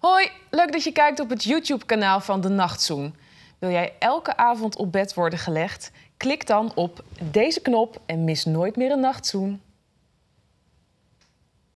Hoi, leuk dat je kijkt op het YouTube-kanaal van De Nachtzoen. Wil jij elke avond op bed worden gelegd? Klik dan op deze knop en mis nooit meer een nachtzoen.